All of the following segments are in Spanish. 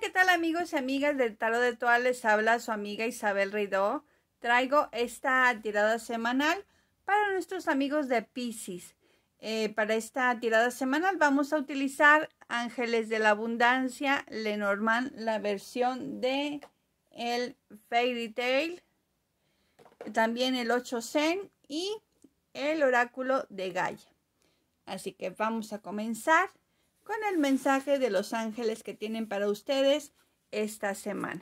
¿qué tal amigos y amigas del Tarot de Toa? Les habla su amiga Isabel Ridó. Traigo esta tirada semanal para nuestros amigos de Pisces. Eh, para esta tirada semanal vamos a utilizar Ángeles de la Abundancia, Lenormand, la versión de el Fairy Tale, también el 8 Zen y el Oráculo de Gaia. Así que vamos a comenzar con el mensaje de los ángeles que tienen para ustedes esta semana.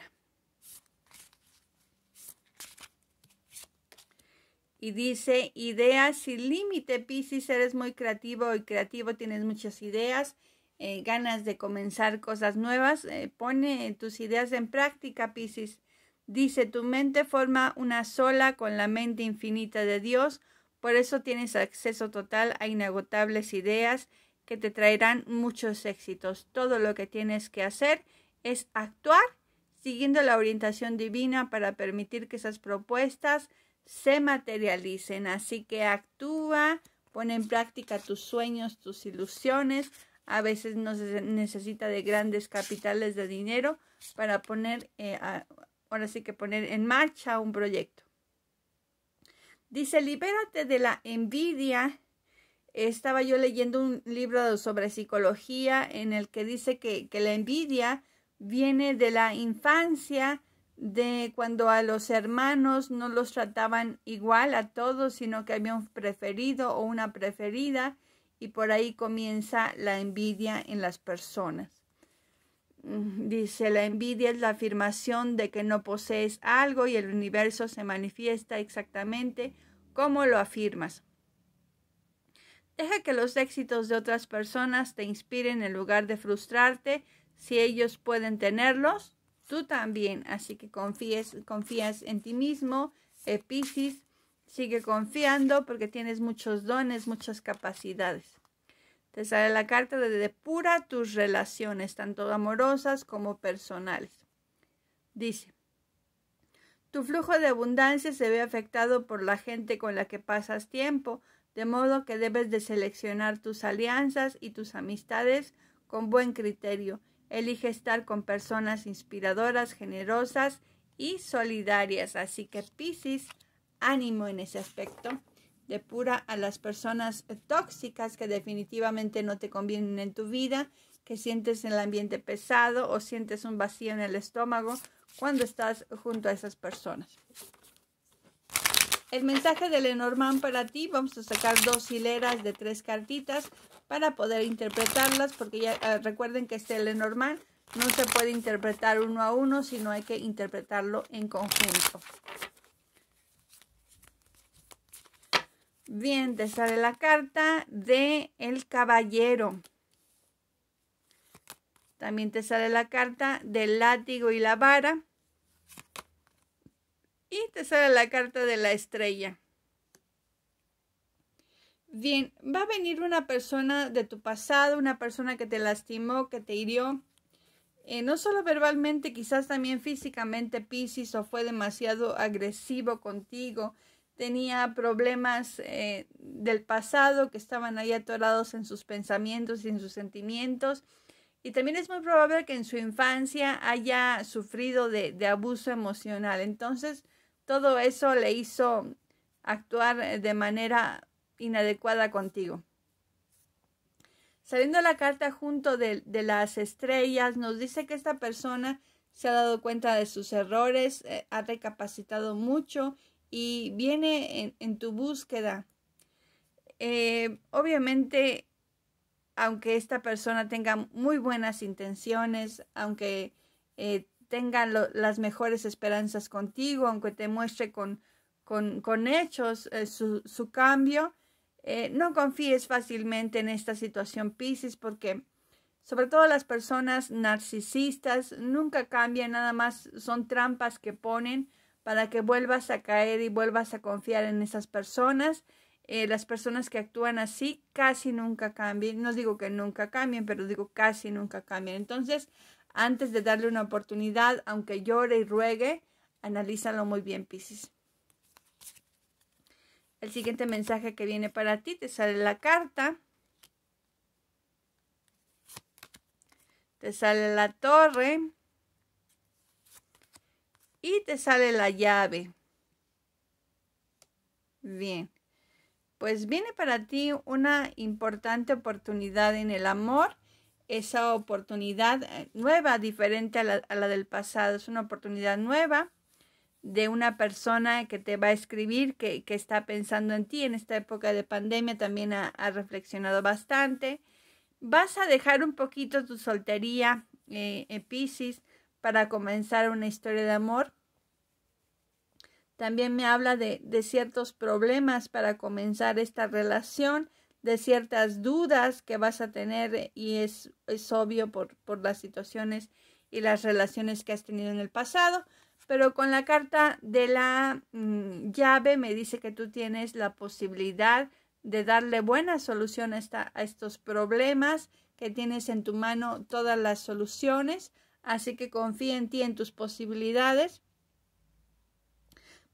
Y dice, ideas sin límite, Piscis, eres muy creativo y creativo, tienes muchas ideas, eh, ganas de comenzar cosas nuevas, eh, pone tus ideas en práctica, Piscis. Dice, tu mente forma una sola con la mente infinita de Dios, por eso tienes acceso total a inagotables ideas que te traerán muchos éxitos. Todo lo que tienes que hacer es actuar siguiendo la orientación divina para permitir que esas propuestas se materialicen. Así que actúa, pone en práctica tus sueños, tus ilusiones. A veces no se necesita de grandes capitales de dinero para poner, eh, ahora sí que poner en marcha un proyecto. Dice, libérate de la envidia estaba yo leyendo un libro sobre psicología en el que dice que, la envidia viene de la infancia, de cuando a los hermanos no los trataban igual a todos, sino que había un preferido o una preferida, y por ahí comienza la envidia en las personas. Mm, dice, la envidia es la afirmación de que no posees algo y el universo se manifiesta exactamente como lo afirmas. Deja que los éxitos de otras personas te inspiren en lugar de frustrarte. Si ellos pueden tenerlos, tú también. Así que confíes, confías en ti mismo, Episis, eh, Sigue confiando porque tienes muchos dones, muchas capacidades. Te sale la carta de depura tus relaciones, tanto amorosas como personales. Dice, tu flujo de abundancia se ve afectado por la gente con la que pasas tiempo, de modo que debes de seleccionar tus alianzas y tus amistades con buen criterio. Elige estar con personas inspiradoras, generosas y solidarias. Así que Piscis, ánimo en ese aspecto. Depura a las personas tóxicas que definitivamente no te convienen en tu vida, que sientes en el ambiente pesado o sientes un vacío en el estómago cuando estás junto a esas personas. El mensaje de Lenormand para ti, vamos a sacar dos hileras de tres cartitas para poder interpretarlas, porque ya ah, recuerden que este Lenormand no se puede interpretar uno a uno, sino hay que interpretarlo en conjunto. Bien, te sale la carta de el caballero. También te sale la carta del látigo y la vara. Esa la carta de la estrella. Bien, va a venir una persona de tu pasado, una persona que te lastimó, que te hirió. Eh, no solo verbalmente, quizás también físicamente, Pisces, o fue demasiado agresivo contigo. Tenía problemas eh, del pasado que estaban ahí atorados en sus pensamientos y en sus sentimientos. Y también es muy probable que en su infancia haya sufrido de abuso emocional. Entonces, todo eso le hizo actuar eh, de manera inadecuada contigo. Saliendo la carta junto de, las estrellas, nos dice que esta persona se ha dado cuenta de sus errores, eh, ha recapacitado mucho y viene en, tu búsqueda. Eh, obviamente, aunque esta persona tenga muy buenas intenciones, aunque tengan las mejores esperanzas contigo, aunque te muestre con, con, hechos eh, su, cambio. Eh, no confíes fácilmente en esta situación, Pisces, porque sobre todo las personas narcisistas nunca cambian, nada más son trampas que ponen para que vuelvas a caer y vuelvas a confiar en esas personas. Eh, las personas que actúan así casi nunca cambian. No digo que nunca cambien, pero digo casi nunca cambian. Entonces, antes de darle una oportunidad, aunque llore y ruegue, analízalo muy bien, Piscis. El siguiente mensaje que viene para ti, te sale la carta. Te sale la torre. Y te sale la llave. Bien. Pues viene para ti una importante oportunidad en el amor esa oportunidad eh, nueva, diferente a la, del pasado. Es una oportunidad nueva de una persona que te va a escribir, que, está pensando en ti. En esta época de pandemia también ha, reflexionado bastante. Vas a dejar un poquito tu soltería, eh, para comenzar una historia de amor. También me habla de ciertos problemas para comenzar esta relación de ciertas dudas que vas a tener eh, y es, obvio por, las situaciones y las relaciones que has tenido en el pasado, pero con la carta de la mm, llave me dice que tú tienes la posibilidad de darle buena solución a, a estos problemas, que tienes en tu mano todas las soluciones, así que confía en ti, en tus posibilidades.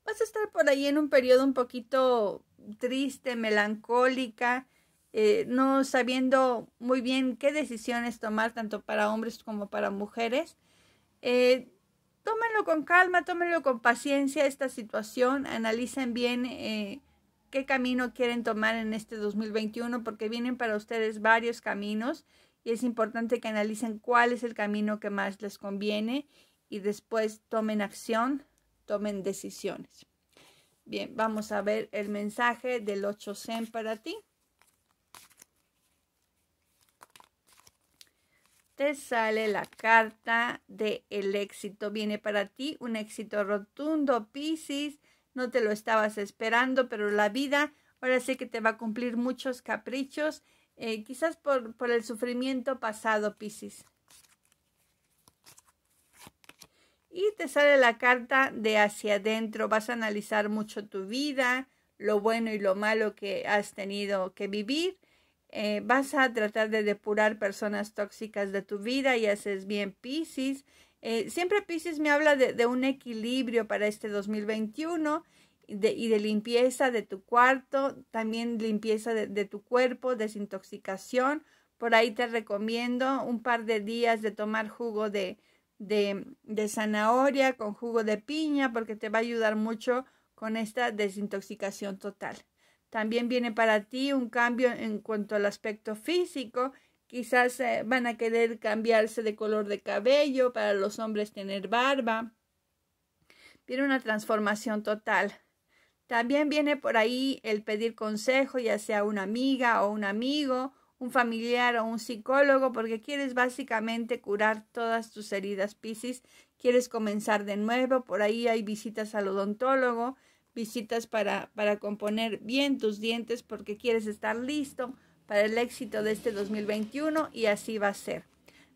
Vas a estar por ahí en un periodo un poquito triste, melancólica, eh, no sabiendo muy bien qué decisiones tomar tanto para hombres como para mujeres. Eh, tómenlo con calma, tómenlo con paciencia esta situación, analicen bien eh, qué camino quieren tomar en este 2021 porque vienen para ustedes varios caminos y es importante que analicen cuál es el camino que más les conviene y después tomen acción, tomen decisiones. Bien, vamos a ver el mensaje del 8 para ti. te sale la carta de el éxito. Viene para ti un éxito rotundo, Piscis. No te lo estabas esperando, pero la vida ahora sí que te va a cumplir muchos caprichos, eh, quizás por, por el sufrimiento pasado, Piscis. Y te sale la carta de hacia adentro. Vas a analizar mucho tu vida, lo bueno y lo malo que has tenido que vivir eh, vas a tratar de depurar personas tóxicas de tu vida y haces bien Pisces. Eh, siempre Pisces me habla de, un equilibrio para este 2021 y de limpieza de tu cuarto, también limpieza de, tu cuerpo, desintoxicación. Por ahí te recomiendo un par de días de tomar jugo de, de zanahoria con jugo de piña porque te va a ayudar mucho con esta desintoxicación total. También viene para ti un cambio en cuanto al aspecto físico. Quizás eh, van a querer cambiarse de color de cabello, para los hombres tener barba. Viene una transformación total. También viene por ahí el pedir consejo, ya sea una amiga o un amigo, un familiar o un psicólogo, porque quieres básicamente curar todas tus heridas, Piscis. Quieres comenzar de nuevo, por ahí hay visitas al odontólogo, visitas para, para componer bien tus dientes porque quieres estar listo para el éxito de este 2021 y así va a ser.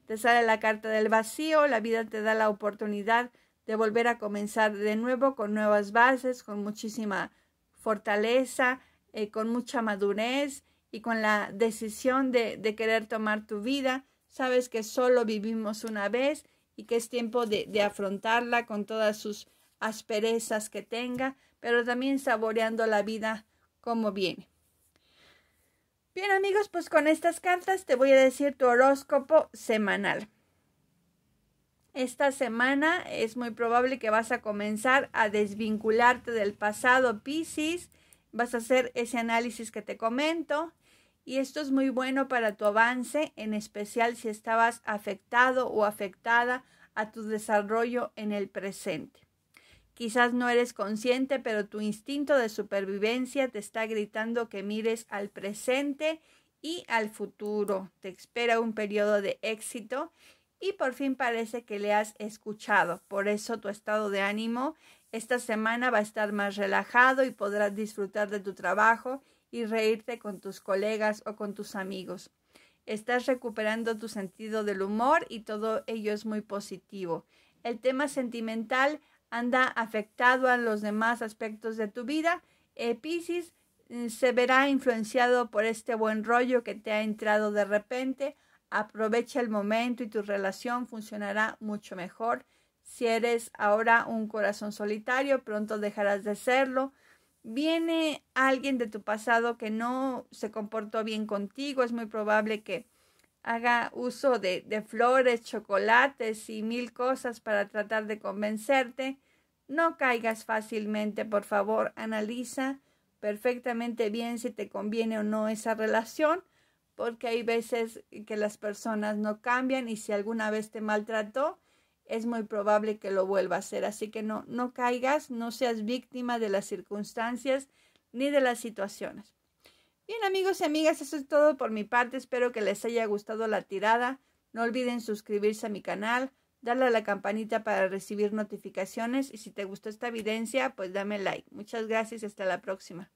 Te sale la carta del vacío, la vida te da la oportunidad de volver a comenzar de nuevo con nuevas bases, con muchísima fortaleza, eh, con mucha madurez y con la decisión de, de, querer tomar tu vida. Sabes que solo vivimos una vez y que es tiempo de, de afrontarla con todas sus asperezas que tenga, pero también saboreando la vida como viene. Bien amigos, pues con estas cartas te voy a decir tu horóscopo semanal. Esta semana es muy probable que vas a comenzar a desvincularte del pasado Pisces, vas a hacer ese análisis que te comento y esto es muy bueno para tu avance, en especial si estabas afectado o afectada a tu desarrollo en el presente. Quizás no eres consciente, pero tu instinto de supervivencia te está gritando que mires al presente y al futuro. Te espera un periodo de éxito y por fin parece que le has escuchado. Por eso tu estado de ánimo esta semana va a estar más relajado y podrás disfrutar de tu trabajo y reírte con tus colegas o con tus amigos. Estás recuperando tu sentido del humor y todo ello es muy positivo. El tema sentimental anda afectado a los demás aspectos de tu vida. Eh, se verá influenciado por este buen rollo que te ha entrado de repente. Aprovecha el momento y tu relación funcionará mucho mejor. Si eres ahora un corazón solitario, pronto dejarás de serlo. Viene alguien de tu pasado que no se comportó bien contigo. Es muy probable que haga uso de, flores, chocolates y mil cosas para tratar de convencerte. No caigas fácilmente, por favor, analiza perfectamente bien si te conviene o no esa relación, porque hay veces que las personas no cambian y si alguna vez te maltrató, es muy probable que lo vuelva a hacer. Así que no, no caigas, no seas víctima de las circunstancias ni de las situaciones. Bien amigos y amigas, eso es todo por mi parte. Espero que les haya gustado la tirada. No olviden suscribirse a mi canal, darle a la campanita para recibir notificaciones y si te gustó esta evidencia, pues dame like. Muchas gracias y hasta la próxima.